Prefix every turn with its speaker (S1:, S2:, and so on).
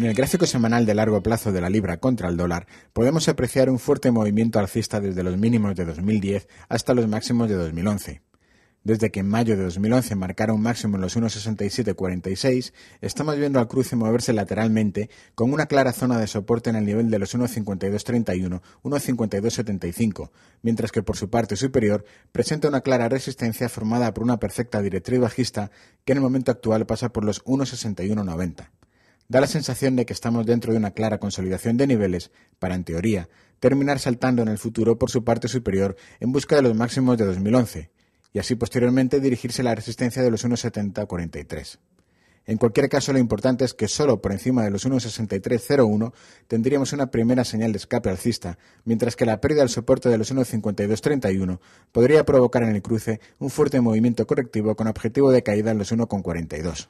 S1: En el gráfico semanal de largo plazo de la libra contra el dólar podemos apreciar un fuerte movimiento alcista desde los mínimos de 2010 hasta los máximos de 2011. Desde que en mayo de 2011 marcara un máximo en los 1.6746, estamos viendo al cruce moverse lateralmente con una clara zona de soporte en el nivel de los 1.5231, 1.5275, mientras que por su parte superior presenta una clara resistencia formada por una perfecta directriz bajista que en el momento actual pasa por los 1.6190 da la sensación de que estamos dentro de una clara consolidación de niveles para, en teoría, terminar saltando en el futuro por su parte superior en busca de los máximos de 2011 y así posteriormente dirigirse a la resistencia de los 1.7043. En cualquier caso, lo importante es que solo por encima de los 1.6301 tendríamos una primera señal de escape alcista, mientras que la pérdida del soporte de los 1.5231 podría provocar en el cruce un fuerte movimiento correctivo con objetivo de caída en los 1.42.